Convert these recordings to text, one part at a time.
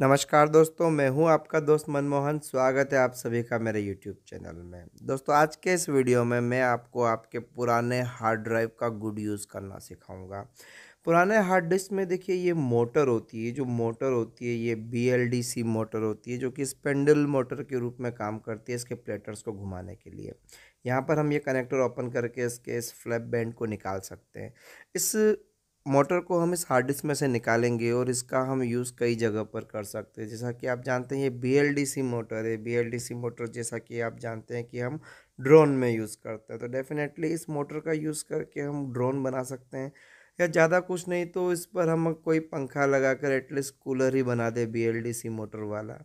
नमस्कार दोस्तों मैं हूं आपका दोस्त मनमोहन स्वागत है आप सभी का मेरे यूट्यूब चैनल में दोस्तों आज के इस वीडियो में मैं आपको आपके पुराने हार्ड ड्राइव का गुड यूज़ करना सिखाऊंगा पुराने हार्ड डिस्क में देखिए ये मोटर होती है जो मोटर होती है ये बी मोटर होती है जो कि स्पेंडल मोटर के रूप में काम करती है इसके प्लेटर्स को घुमाने के लिए यहाँ पर हम ये कनेक्टर ओपन करके इसके इस फ्लैप बैंड को निकाल सकते हैं इस मोटर को हम इस हार्ड डिस्क में से निकालेंगे और इसका हम यूज़ कई जगह पर कर सकते हैं जैसा कि आप जानते हैं ये B L D C motor है B L D C motor जैसा कि आप जानते हैं कि हम ड्रोन में यूज़ करते हैं तो डेफिनेटली इस मोटर का यूज़ करके हम ड्रोन बना सकते हैं या ज़्यादा कुछ नहीं तो इस पर हम कोई पंखा लगा कर एटलीस्ट कूलर ही बना दे B L D C motor वाला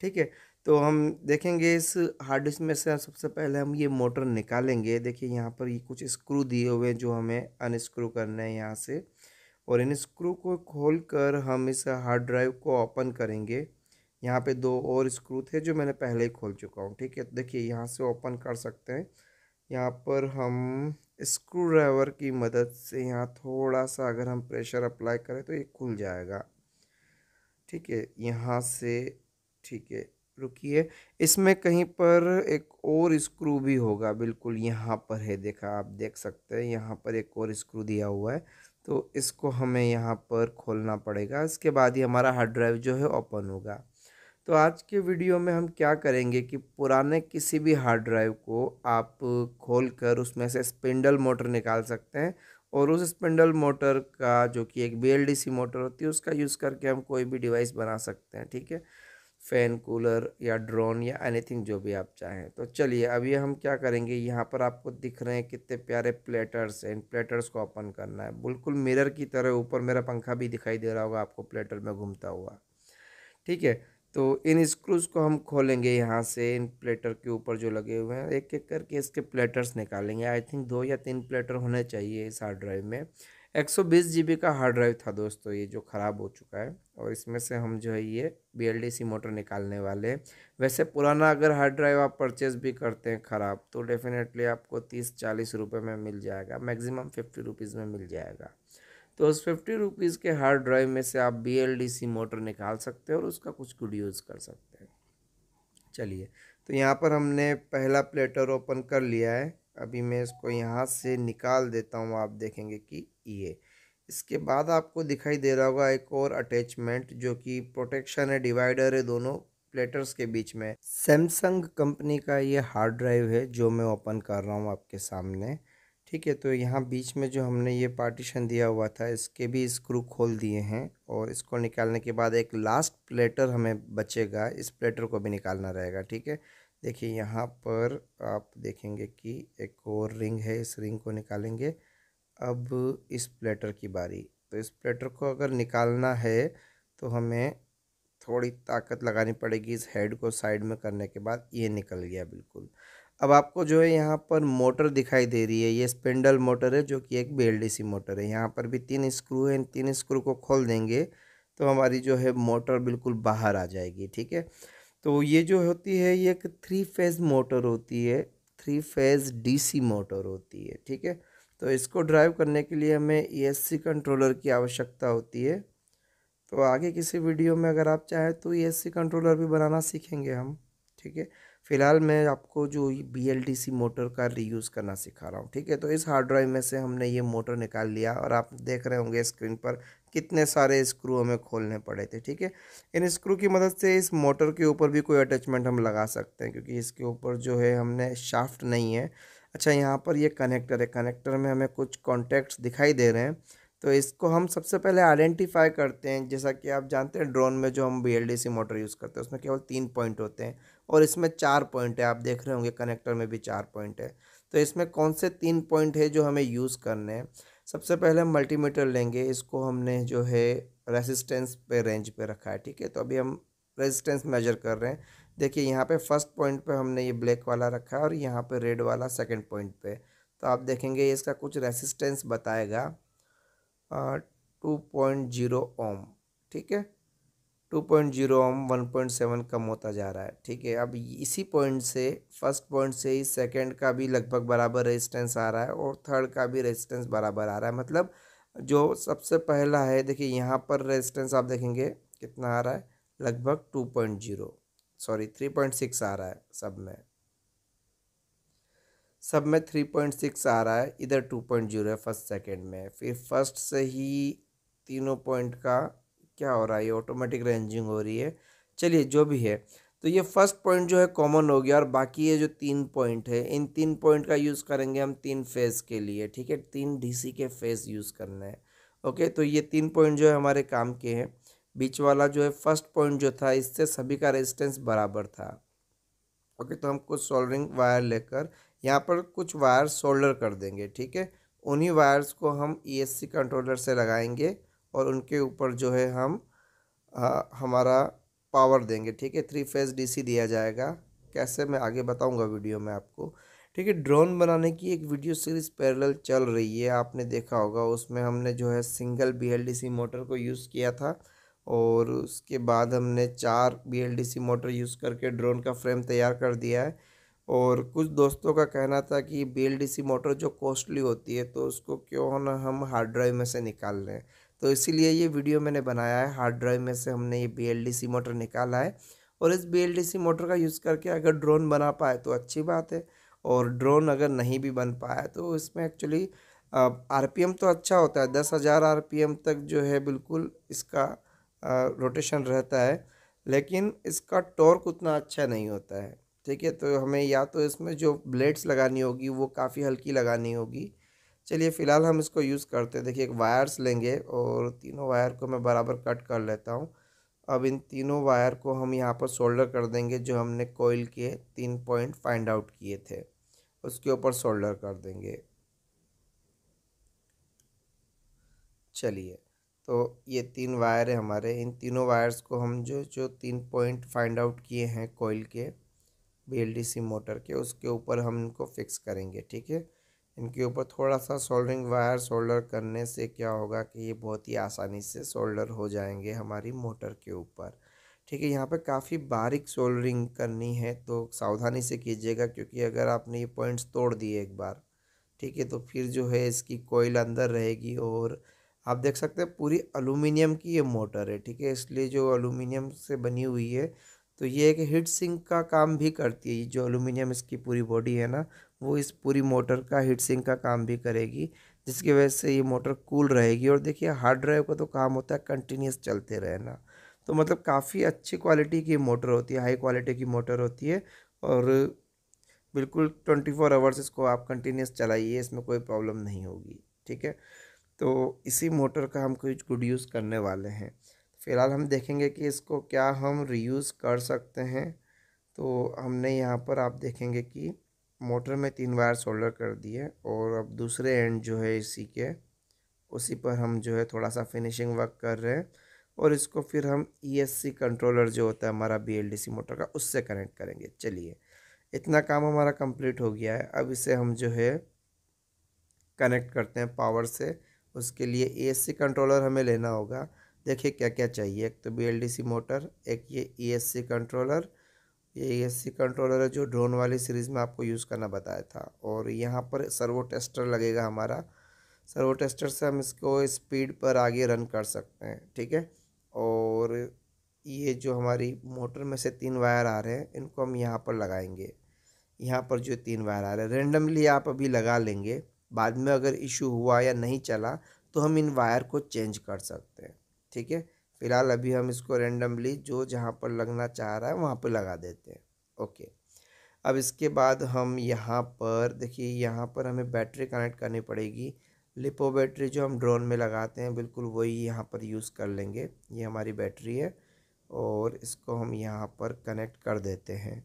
ठीक है तो हम देखेंगे इस हार्ड डिस्क में से सबसे पहले हम ये मोटर निकालेंगे देखिए यहाँ पर ये कुछ स्क्रू दिए हुए हैं जो हमें अनस्क्रू करने हैं यहाँ से और इन स्क्रू को खोलकर हम इस हार्ड ड्राइव को ओपन करेंगे यहाँ पे दो और स्क्रू थे जो मैंने पहले ही खोल चुका हूँ ठीक है देखिए यहाँ से ओपन कर सकते हैं यहाँ पर हम स्क्रू ड्राइवर की मदद से यहाँ थोड़ा सा अगर हम प्रेशर अप्लाई करें तो ये खुल जाएगा ठीक है यहाँ से ठीक है रुकिए इसमें कहीं पर एक और स्क्रू भी होगा बिल्कुल यहाँ पर है देखा आप देख सकते हैं यहाँ पर एक और स्क्रू दिया हुआ है तो इसको हमें यहाँ पर खोलना पड़ेगा इसके बाद ही हमारा हार्ड ड्राइव जो है ओपन होगा तो आज के वीडियो में हम क्या करेंगे कि पुराने किसी भी हार्ड ड्राइव को आप खोल कर उसमें से स्पिंडल मोटर निकाल सकते हैं और उस स्पिंडल मोटर का जो कि एक बी मोटर होती है उसका यूज़ करके हम कोई भी डिवाइस बना सकते हैं ठीक है फ़ैन कूलर या ड्रोन या एनीथिंग जो भी आप चाहें तो चलिए अभी हम क्या करेंगे यहाँ पर आपको दिख रहे हैं कितने प्यारे प्लेटर्स हैं इन प्लेटर्स को ओपन करना है बिल्कुल मिरर की तरह ऊपर मेरा पंखा भी दिखाई दे रहा होगा आपको प्लेटर में घूमता हुआ ठीक है तो इन स्क्रूज को हम खोलेंगे यहाँ से इन प्लेटर के ऊपर जो लगे हुए हैं एक एक करके इसके प्लेटर्स निकालेंगे आई थिंक दो या तीन प्लेटर होने चाहिए इस हार्ड ड्राइव में एक सौ बीस जी बी का हार्ड ड्राइव था दोस्तों ये जो ख़राब हो चुका है और इसमें से हम जो है ये B L D C motor निकालने वाले हैं वैसे पुराना अगर हार्ड ड्राइव आप परचेज भी करते हैं ख़राब तो डेफिनेटली आपको तीस चालीस रुपये में मिल जाएगा मैक्सिमम फिफ्टी रुपीज़ में मिल जाएगा तो उस फिफ्टी रुपीज़ के हार्ड ड्राइव में से आप B L D C motor निकाल सकते हैं और उसका कुछ गुड यूज़ कर सकते हैं चलिए तो यहाँ पर हमने पहला प्लेटर ओपन कर लिया है अभी मैं इसको यहाँ से निकाल देता हूँ आप देखेंगे कि ये इसके बाद आपको दिखाई दे रहा होगा एक और अटैचमेंट जो कि प्रोटेक्शन है डिवाइडर है दोनों प्लेटर्स के बीच में सैमसंग कंपनी का ये हार्ड ड्राइव है जो मैं ओपन कर रहा हूँ आपके सामने ठीक है तो यहाँ बीच में जो हमने ये पार्टीशन दिया हुआ था इसके भी स्क्रू खोल दिए हैं और इसको निकालने के बाद एक लास्ट प्लेटर हमें बचेगा इस प्लेटर को भी निकालना रहेगा ठीक है देखिए यहाँ पर आप देखेंगे कि एक और रिंग है इस रिंग को निकालेंगे अब इस प्लेटर की बारी तो इस प्लेटर को अगर निकालना है तो हमें थोड़ी ताकत लगानी पड़ेगी इस हेड को साइड में करने के बाद ये निकल गया बिल्कुल अब आपको जो है यहाँ पर मोटर दिखाई दे रही है ये स्पेंडल मोटर है जो कि एक बी मोटर है यहाँ पर भी तीन स्क्रू है इन तीन स्क्रू को खोल देंगे तो हमारी जो है मोटर बिल्कुल बाहर आ जाएगी ठीक है तो ये जो होती है ये एक थ्री फेज़ मोटर होती है थ्री फेज़ डीसी मोटर होती है ठीक है तो इसको ड्राइव करने के लिए हमें ई e कंट्रोलर की आवश्यकता होती है तो आगे किसी वीडियो में अगर आप चाहें तो ई e कंट्रोलर भी बनाना सीखेंगे हम ठीक है फ़िलहाल मैं आपको जो B L T C motor का रीयूज़ करना सिखा रहा हूँ ठीक है तो इस हार्ड ड्राइव में से हमने ये मोटर निकाल लिया और आप देख रहे होंगे स्क्रीन पर कितने सारे स्क्रू हमें खोलने पड़े थे ठीक है इन स्क्रू की मदद से इस मोटर के ऊपर भी कोई अटैचमेंट हम लगा सकते हैं क्योंकि इसके ऊपर जो है हमने शाफ्ट नहीं है अच्छा यहाँ पर ये कनेक्टर है कनेक्टर में हमें कुछ कॉन्टैक्ट्स दिखाई दे रहे हैं तो इसको हम सबसे पहले आइडेंटिफाई करते हैं जैसा कि आप जानते हैं ड्रोन में जो हम बी मोटर यूज़ करते हैं उसमें केवल तीन पॉइंट होते हैं और इसमें चार पॉइंट है आप देख रहे होंगे कनेक्टर में भी चार पॉइंट है तो इसमें कौन से तीन पॉइंट है जो हमें यूज़ करने हैं सबसे पहले हम मल्टीमीटर लेंगे इसको हमने जो है रेसिस्टेंस पे रेंज पे रखा है ठीक है तो अभी हम रेजिस्टेंस मेजर कर रहे हैं देखिए यहाँ पे फर्स्ट पॉइंट पे हमने ये ब्लैक वाला रखा है और यहाँ पे रेड वाला सेकंड पॉइंट पे तो आप देखेंगे इसका कुछ रेसिस्टेंस बताएगा टू पॉइंट जीरो ओम ठीक है two point zero ohm one point seven कम होता जा रहा है ठीक है अब इसी पॉइंट से फर्स्ट पॉइंट से ही सेकेंड का भी लगभग बराबर रेजिस्टेंस आ रहा है और थर्ड का भी रेजिस्टेंस बराबर आ रहा है मतलब जो सबसे पहला है देखिए यहाँ पर रेजिस्टेंस आप देखेंगे कितना आ रहा है लगभग two point zero sorry three point six आ रहा है सब में सब में थ्री पॉइंट सिक्स आ रहा है इधर टू पॉइंट जीरो है फर्स्ट सेकेंड में फिर फर्स्ट से ही तीनों पॉइंट का क्या हो रहा है ऑटोमेटिक रेंजिंग हो रही है चलिए जो भी है तो ये फर्स्ट पॉइंट जो है कॉमन हो गया और बाकी ये जो तीन पॉइंट है इन तीन पॉइंट का यूज़ करेंगे हम तीन फेज़ के लिए ठीक है तीन डीसी के फेज़ यूज़ करना है ओके तो ये तीन पॉइंट जो है हमारे काम के हैं बीच वाला जो है फर्स्ट पॉइंट जो था इससे सभी का रेजिस्टेंस बराबर था ओके तो हम कुछ सोल्डरिंग वायर लेकर यहाँ पर कुछ वायर सोल्डर कर देंगे ठीक है उन्हीं वायर्स को हम ई e कंट्रोलर से लगाएंगे और उनके ऊपर जो है हम आ, हमारा पावर देंगे ठीक है थ्री फेज डीसी दिया जाएगा कैसे मैं आगे बताऊंगा वीडियो में आपको ठीक है ड्रोन बनाने की एक वीडियो सीरीज़ पैरेलल चल रही है आपने देखा होगा उसमें हमने जो है सिंगल बीएलडीसी मोटर को यूज़ किया था और उसके बाद हमने चार बीएलडीसी मोटर यूज़ करके ड्रोन का फ्रेम तैयार कर दिया है और कुछ दोस्तों का कहना था कि बी मोटर जो कॉस्टली होती है तो उसको क्यों ना हम हार्ड ड्राइव में से निकाल लें तो इसीलिए ये वीडियो मैंने बनाया है हार्ड ड्राइव में से हमने ये बी मोटर निकाला है और इस बी मोटर का यूज़ करके अगर ड्रोन बना पाए तो अच्छी बात है और ड्रोन अगर नहीं भी बन पाया तो इसमें एक्चुअली आरपीएम तो अच्छा होता है दस हज़ार आर तक जो है बिल्कुल इसका रोटेशन रहता है लेकिन इसका टॉर्क उतना अच्छा नहीं होता है ठीक है तो हमें या तो इसमें जो ब्लेड्स लगानी होगी वो काफ़ी हल्की लगानी होगी चलिए फ़िलहाल हम इसको यूज़ करते हैं देखिए एक वायर्स लेंगे और तीनों वायर को मैं बराबर कट कर लेता हूँ अब इन तीनों वायर को हम यहाँ पर सोल्डर कर देंगे जो हमने कोयल के तीन पॉइंट फाइंड आउट किए थे उसके ऊपर सोल्डर कर देंगे चलिए तो ये तीन वायर है हमारे इन तीनों वायर्स को हम जो जो तीन पॉइंट फाइंड आउट किए हैं कोयल के बी मोटर के उसके ऊपर हम इनको फिक्स करेंगे ठीक है इनके ऊपर थोड़ा सा सोल्डरिंग वायर सोल्डर करने से क्या होगा कि ये बहुत ही आसानी से सोल्डर हो जाएंगे हमारी मोटर के ऊपर ठीक है यहाँ पर काफ़ी बारीक सोल्डरिंग करनी है तो सावधानी से कीजिएगा क्योंकि अगर आपने ये पॉइंट्स तोड़ दिए एक बार ठीक है तो फिर जो है इसकी कोयल अंदर रहेगी और आप देख सकते हैं पूरी अलूमिनियम की ये मोटर है ठीक है इसलिए जो अलूमिनियम से बनी हुई है तो ये एक हीट सिंक का काम भी करती है ये जो एलुमिनियम इसकी पूरी बॉडी है ना वो इस पूरी मोटर का हीट सिंक का काम भी करेगी जिसकी वजह से ये मोटर कूल रहेगी और देखिए हार्ड ड्राइव का तो काम होता है कंटिन्यूस चलते रहना तो मतलब काफ़ी अच्छी क्वालिटी की मोटर होती है हाई क्वालिटी की मोटर होती है और बिल्कुल ट्वेंटी फोर आवर्स इसको आप कंटिन्यूस चलाइए इसमें कोई प्रॉब्लम नहीं होगी ठीक है तो इसी मोटर का हम कुछ गुड यूज़ करने वाले हैं फ़िलहाल हम देखेंगे कि इसको क्या हम रीयूज़ कर सकते हैं तो हमने यहाँ पर आप देखेंगे कि मोटर में तीन वायर सोल्डर कर दिए और अब दूसरे एंड जो है इसी के उसी पर हम जो है थोड़ा सा फिनिशिंग वर्क कर रहे हैं और इसको फिर हम ई e कंट्रोलर जो होता है हमारा बी मोटर का उससे कनेक्ट करेंगे चलिए इतना काम हमारा कंप्लीट हो गया है अब इसे हम जो है कनेक्ट करते हैं पावर से उसके लिए एसी e कंट्रोलर हमें लेना होगा देखिए क्या क्या चाहिए एक तो बी मोटर एक ये ई e कंट्रोलर ये ई e कंट्रोलर है जो ड्रोन वाली सीरीज़ में आपको यूज़ करना बताया था और यहाँ पर सर्वो टेस्टर लगेगा हमारा सर्वो टेस्टर से हम इसको स्पीड पर आगे रन कर सकते हैं ठीक है और ये जो हमारी मोटर में से तीन वायर आ रहे हैं इनको हम यहाँ पर लगाएंगे यहाँ पर जो तीन वायर आ रहे हैं रेंडमली आप अभी लगा लेंगे बाद में अगर इशू हुआ या नहीं चला तो हम इन वायर को चेंज कर सकते हैं ठीक है फिलहाल अभी हम इसको रेंडमली जो जहाँ पर लगना चाह रहा है वहाँ पर लगा देते हैं ओके अब इसके बाद हम यहाँ पर देखिए यहाँ पर हमें बैटरी कनेक्ट करनी पड़ेगी लिपो बैटरी जो हम ड्रोन में लगाते हैं बिल्कुल वही यहाँ पर यूज़ कर लेंगे ये हमारी बैटरी है और इसको हम यहाँ पर कनेक्ट कर देते हैं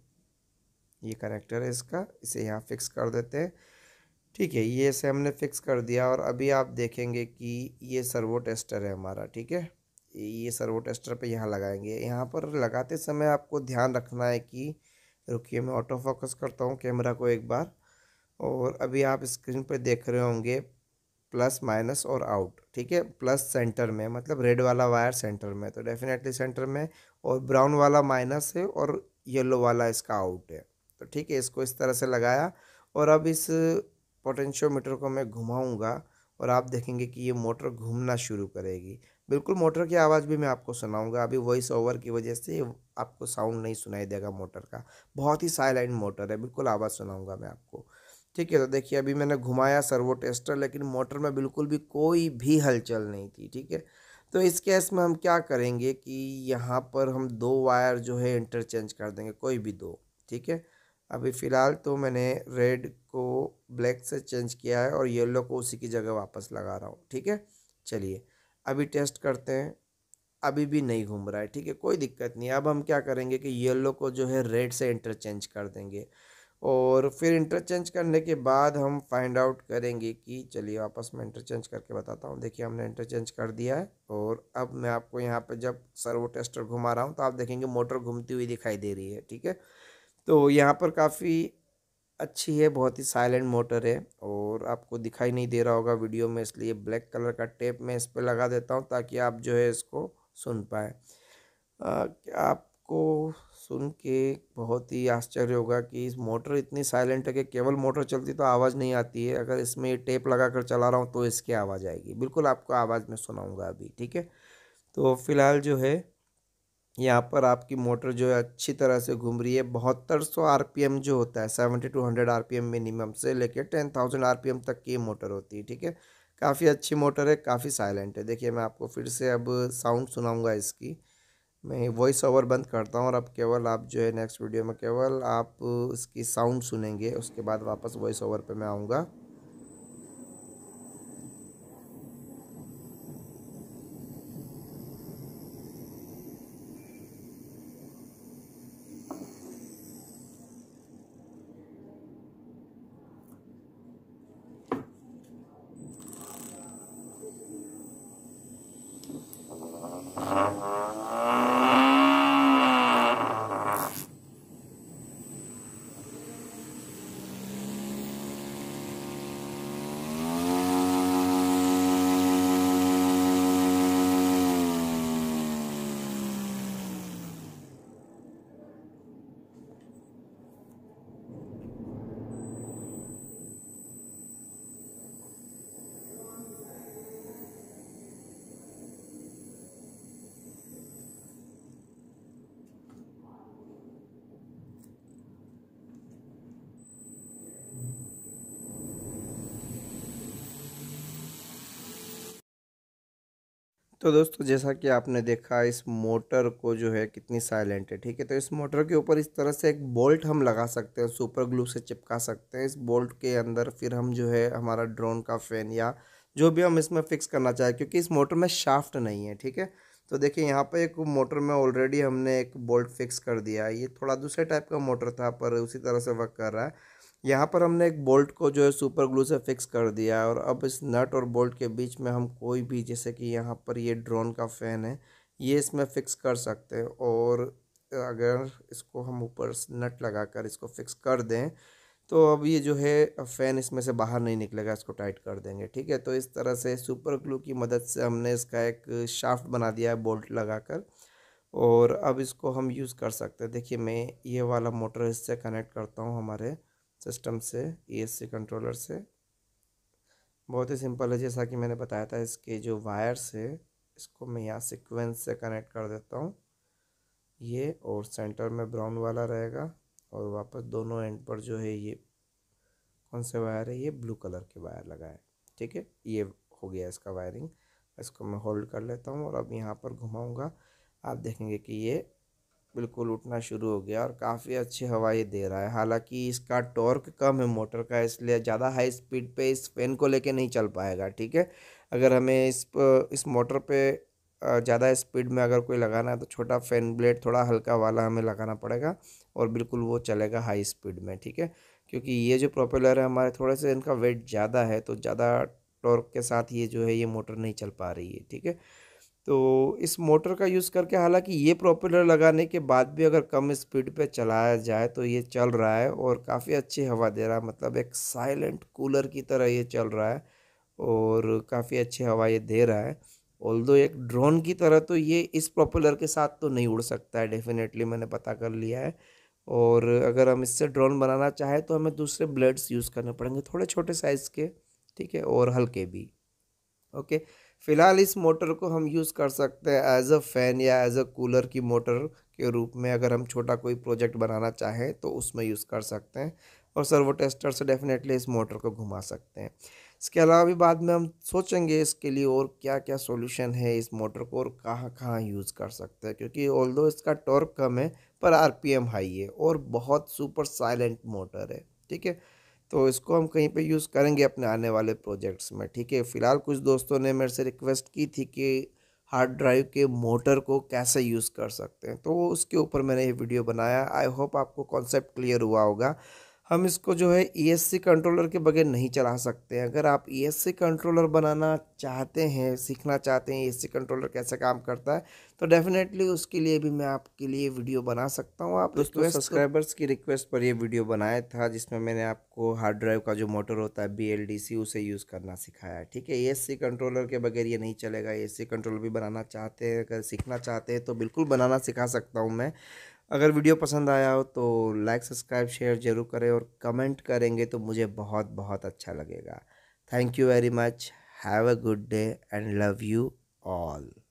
ये कनेक्टर है इसका इसे यहाँ फिक्स कर देते हैं ठीक है ये से हमने फिक्स कर दिया और अभी आप देखेंगे कि ये सर्वो टेस्टर है हमारा ठीक है ये सर्वो टेस्टर पे यहाँ लगाएंगे यहाँ पर लगाते समय आपको ध्यान रखना है कि रुकिए मैं ऑटो फोकस करता हूँ कैमरा को एक बार और अभी आप स्क्रीन पर देख रहे होंगे प्लस माइनस और आउट ठीक है प्लस सेंटर में मतलब रेड वाला वायर सेंटर में तो डेफिनेटली सेंटर में और ब्राउन वाला माइनस है और येलो वाला इसका आउट है तो ठीक है इसको इस तरह से लगाया और अब इस पोटेंशियोमीटर को मैं घुमाऊंगा और आप देखेंगे कि ये मोटर घूमना शुरू करेगी बिल्कुल मोटर की आवाज़ भी मैं आपको सुनाऊंगा अभी वॉइस ओवर की वजह से आपको साउंड नहीं सुनाई देगा मोटर का बहुत ही साइलेंट मोटर है बिल्कुल आवाज़ सुनाऊंगा मैं आपको ठीक है तो देखिए अभी मैंने घुमाया सर्वो टेस्टर लेकिन मोटर में बिल्कुल भी कोई भी हलचल नहीं थी ठीक है तो इस केस में हम क्या करेंगे कि यहाँ पर हम दो वायर जो है इंटरचेंज कर देंगे कोई भी दो ठीक है अभी फ़िलहाल तो मैंने रेड को ब्लैक से चेंज किया है और येलो को उसी की जगह वापस लगा रहा हूँ ठीक है चलिए अभी टेस्ट करते हैं अभी भी नहीं घूम रहा है ठीक है कोई दिक्कत नहीं अब हम क्या करेंगे कि येलो को जो है रेड से इंटरचेंज कर देंगे और फिर इंटरचेंज करने के बाद हम फाइंड आउट करेंगे कि चलिए वापस मैं इंटरचेंज करके बताता हूँ देखिए हमने इंटरचेंज कर दिया है और अब मैं आपको यहाँ पर जब सर्वो टेस्टर घुमा रहा हूँ तो आप देखेंगे मोटर घूमती हुई दिखाई दे रही है ठीक है तो यहाँ पर काफ़ी अच्छी है बहुत ही साइलेंट मोटर है और आपको दिखाई नहीं दे रहा होगा वीडियो में इसलिए ब्लैक कलर का टेप मैं इस पर लगा देता हूँ ताकि आप जो है इसको सुन पाए आपको सुन के बहुत ही आश्चर्य होगा कि इस मोटर इतनी साइलेंट है कि केवल मोटर चलती तो आवाज़ नहीं आती है अगर इसमें टेप लगा कर चला रहा हूँ तो इसकी आवाज़ आएगी बिल्कुल आपको आवाज़ में सुनाऊँगा अभी ठीक है तो फ़िलहाल जो है यहाँ पर आपकी मोटर जो है अच्छी तरह से घूम रही है बहत्तर सौ आर जो होता है seventy two hundred R minimum से लेकर टेन थाउजेंड आर तक की मोटर होती है ठीक है काफ़ी अच्छी मोटर है काफ़ी साइलेंट है देखिए मैं आपको फिर से अब साउंड सुनाऊंगा इसकी मैं वॉइस ओवर बंद करता हूँ और अब केवल आप जो है नेक्स्ट वीडियो में केवल आप इसकी साउंड सुनेंगे उसके बाद वापस वॉइस ओवर पर मैं आऊँगा तो दोस्तों जैसा कि आपने देखा इस मोटर को जो है कितनी साइलेंट है ठीक है तो इस मोटर के ऊपर इस तरह से एक बोल्ट हम लगा सकते हैं सुपर ग्लू से चिपका सकते हैं इस बोल्ट के अंदर फिर हम जो है हमारा ड्रोन का फ़ैन या जो भी हम इसमें फ़िक्स करना चाहें क्योंकि इस मोटर में शाफ्ट नहीं है ठीक है तो देखिए यहाँ पर एक मोटर में ऑलरेडी हमने एक बोल्ट फिक्स कर दिया ये थोड़ा दूसरे टाइप का मोटर था पर उसी तरह से वर्क कर रहा है यहाँ पर हमने एक बोल्ट को जो है सुपर ग्लू से फिक्स कर दिया और अब इस नट और बोल्ट के बीच में हम कोई भी जैसे कि यहाँ पर ये ड्रोन का फ़ैन है ये इसमें फ़िक्स कर सकते हैं और अगर इसको हम ऊपर नट लगाकर इसको फिक्स कर दें तो अब ये जो है फ़ैन इसमें से बाहर नहीं निकलेगा इसको टाइट कर देंगे ठीक है तो इस तरह से सुपर ग्लू की मदद से हमने इसका एक शाफ्ट बना दिया है बोल्ट लगाकर और अब इसको हम यूज़ कर सकते हैं देखिए मैं ये वाला मोटर इससे कनेक्ट करता हूँ हमारे सिस्टम से ई कंट्रोलर से बहुत ही सिंपल है जैसा कि मैंने बताया था इसके जो वायर्स है इसको मैं यहाँ सिक्वेंस से कनेक्ट कर देता हूँ ये और सेंटर में ब्राउन वाला रहेगा और वापस दोनों एंड पर जो है ये कौन से वायर है ये ब्लू कलर के वायर लगाए ठीक है ये हो गया इसका वायरिंग इसको मैं होल्ड कर लेता हूँ और अब यहाँ पर घुमाऊँगा आप देखेंगे कि ये बिल्कुल उठना शुरू हो गया और काफ़ी अच्छी हवाएं दे रहा है हालांकि इसका टॉर्क कम है मोटर का इसलिए ज़्यादा हाई स्पीड पे इस फैन को लेके नहीं चल पाएगा ठीक है अगर हमें इस इस मोटर पे ज़्यादा स्पीड में अगर कोई लगाना है तो छोटा फैन ब्लेड थोड़ा हल्का वाला हमें लगाना पड़ेगा और बिल्कुल वो चलेगा हाई स्पीड में ठीक है क्योंकि ये जो प्रोपेलर है हमारे थोड़े से इनका वेट ज़्यादा है तो ज़्यादा टॉर्क के साथ ये जो है ये मोटर नहीं चल पा रही है ठीक है तो इस मोटर का यूज़ करके हालांकि ये प्रोपेलर लगाने के बाद भी अगर कम स्पीड पे चलाया जाए तो ये चल रहा है और काफ़ी अच्छी हवा दे रहा है मतलब एक साइलेंट कूलर की तरह ये चल रहा है और काफ़ी अच्छी हवा ये दे रहा है ऑल दो एक ड्रोन की तरह तो ये इस प्रोपेलर के साथ तो नहीं उड़ सकता है डेफिनेटली मैंने पता कर लिया है और अगर हम इससे ड्रोन बनाना चाहें तो हमें दूसरे ब्लेड्स यूज़ करने पड़ेंगे थोड़े छोटे साइज़ के ठीक है और हल्के भी ओके फ़िलहाल इस मोटर को हम यूज़ कर सकते हैं एज अ फ़ैन या एज अ कूलर की मोटर के रूप में अगर हम छोटा कोई प्रोजेक्ट बनाना चाहें तो उसमें यूज़ कर सकते हैं और सर्वो टेस्टर से डेफिनेटली इस मोटर को घुमा सकते हैं इसके अलावा भी बाद में हम सोचेंगे इसके लिए और क्या क्या सॉल्यूशन है इस मोटर को और कहाँ कहाँ यूज़ कर सकते हैं क्योंकि ऑल इसका टॉर्क कम है पर आर हाई है और बहुत सुपर साइलेंट मोटर है ठीक है तो इसको हम कहीं पे यूज़ करेंगे अपने आने वाले प्रोजेक्ट्स में ठीक है फ़िलहाल कुछ दोस्तों ने मेरे से रिक्वेस्ट की थी कि हार्ड ड्राइव के मोटर को कैसे यूज़ कर सकते हैं तो उसके ऊपर मैंने ये वीडियो बनाया आई होप आपको कॉन्सेप्ट क्लियर हुआ होगा हम इसको जो है ई e कंट्रोलर के बगैर नहीं चला सकते अगर आप ई e कंट्रोलर बनाना चाहते हैं सीखना चाहते हैं ई e कंट्रोलर कैसे काम करता है तो डेफिनेटली उसके लिए भी मैं आपके लिए वीडियो बना सकता हूँ आप दोस्तों सब्सक्राइबर्स की रिक्वेस्ट पर ये वीडियो बनाया था जिसमें मैंने आपको हार्ड ड्राइव का जो मोटर होता है बी उसे यूज़ करना सिखाया ठीक है ई कंट्रोलर के बगैर ये नहीं चलेगा ए कंट्रोलर भी बनाना चाहते हैं अगर सीखना चाहते हैं तो बिल्कुल बनाना सिखा सकता हूँ मैं अगर वीडियो पसंद आया हो तो लाइक सब्सक्राइब शेयर जरूर करें और कमेंट करेंगे तो मुझे बहुत बहुत अच्छा लगेगा thank you very much have a good day and love you all